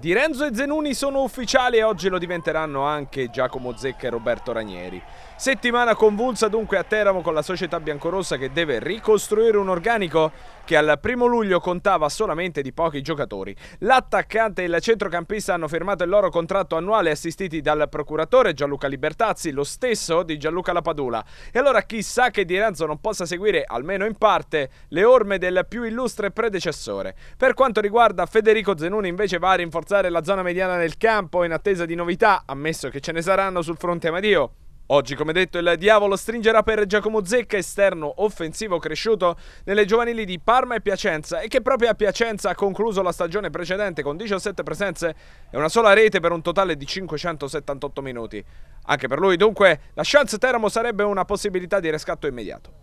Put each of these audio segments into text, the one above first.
Di Renzo e Zenuni sono ufficiali e oggi lo diventeranno anche Giacomo Zecca e Roberto Ranieri. Settimana convulsa dunque a Teramo con la società biancorossa che deve ricostruire un organico che al primo luglio contava solamente di pochi giocatori. L'attaccante e il centrocampista hanno firmato il loro contratto annuale assistiti dal procuratore Gianluca Libertazzi, lo stesso di Gianluca Lapadula. E allora chissà che Di Renzo non possa seguire, almeno in parte, le orme del più illustre predecessore. Per quanto riguarda Federico Zenuni invece va a rinforzare la zona mediana del campo in attesa di novità, ammesso che ce ne saranno sul fronte Amadio. Oggi, come detto, il diavolo stringerà per Giacomo Zecca, esterno offensivo cresciuto nelle giovanili di Parma e Piacenza e che proprio a Piacenza ha concluso la stagione precedente con 17 presenze e una sola rete per un totale di 578 minuti. Anche per lui, dunque, la chance Teramo sarebbe una possibilità di riscatto immediato.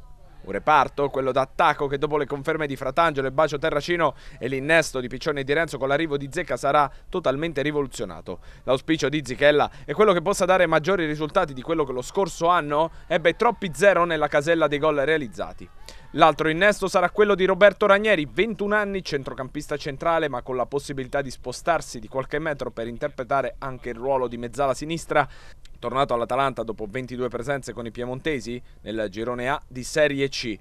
Un reparto, quello d'attacco, che dopo le conferme di Fratangelo e Bacio Terracino e l'innesto di Piccione e di Renzo con l'arrivo di Zecca sarà totalmente rivoluzionato. L'auspicio di Zichella è quello che possa dare maggiori risultati di quello che lo scorso anno ebbe troppi zero nella casella dei gol realizzati. L'altro innesto sarà quello di Roberto Ranieri, 21 anni, centrocampista centrale, ma con la possibilità di spostarsi di qualche metro per interpretare anche il ruolo di mezzala sinistra, tornato all'Atalanta dopo 22 presenze con i piemontesi nel girone A di Serie C.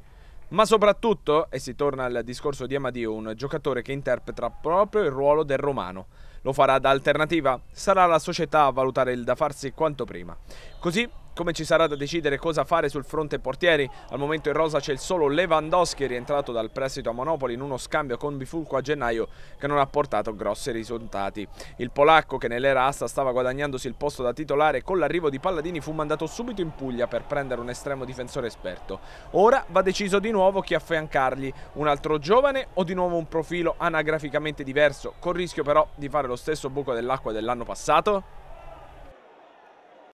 Ma soprattutto, e si torna al discorso di Amadio, un giocatore che interpreta proprio il ruolo del romano. Lo farà da alternativa? Sarà la società a valutare il da farsi quanto prima. Così come ci sarà da decidere cosa fare sul fronte portieri. Al momento in rosa c'è il solo Lewandowski rientrato dal prestito a Monopoli in uno scambio con Bifulco a gennaio che non ha portato grossi risultati. Il polacco che nell'era asta stava guadagnandosi il posto da titolare con l'arrivo di Palladini fu mandato subito in Puglia per prendere un estremo difensore esperto. Ora va deciso di nuovo chi affiancargli, un altro giovane o di nuovo un profilo anagraficamente diverso, col rischio però di fare lo stesso buco dell'acqua dell'anno passato?